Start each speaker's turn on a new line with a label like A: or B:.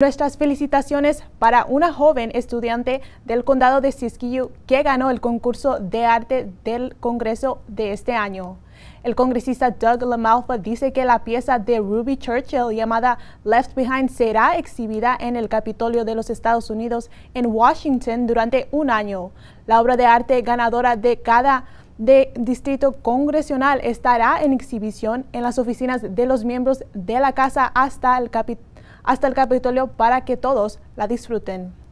A: Nuestras felicitaciones para una joven estudiante del condado de Siskiyou que ganó el concurso de arte del Congreso de este año. El congresista Doug LaMalfa dice que la pieza de Ruby Churchill llamada Left Behind será exhibida en el Capitolio de los Estados Unidos en Washington durante un año. La obra de arte ganadora de cada distrito congresional estará en exhibición en las oficinas de los miembros de la casa hasta el Capitolio hasta el Capitolio para que todos la disfruten.